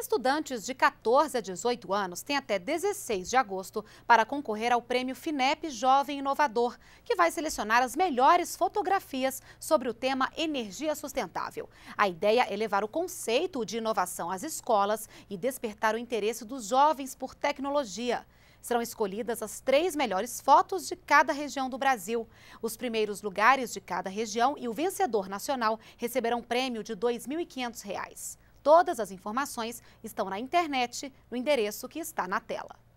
Estudantes de 14 a 18 anos têm até 16 de agosto para concorrer ao prêmio FINEP Jovem Inovador, que vai selecionar as melhores fotografias sobre o tema energia sustentável. A ideia é levar o conceito de inovação às escolas e despertar o interesse dos jovens por tecnologia. Serão escolhidas as três melhores fotos de cada região do Brasil. Os primeiros lugares de cada região e o vencedor nacional receberão um prêmio de R$ 2.500. Todas as informações estão na internet, no endereço que está na tela.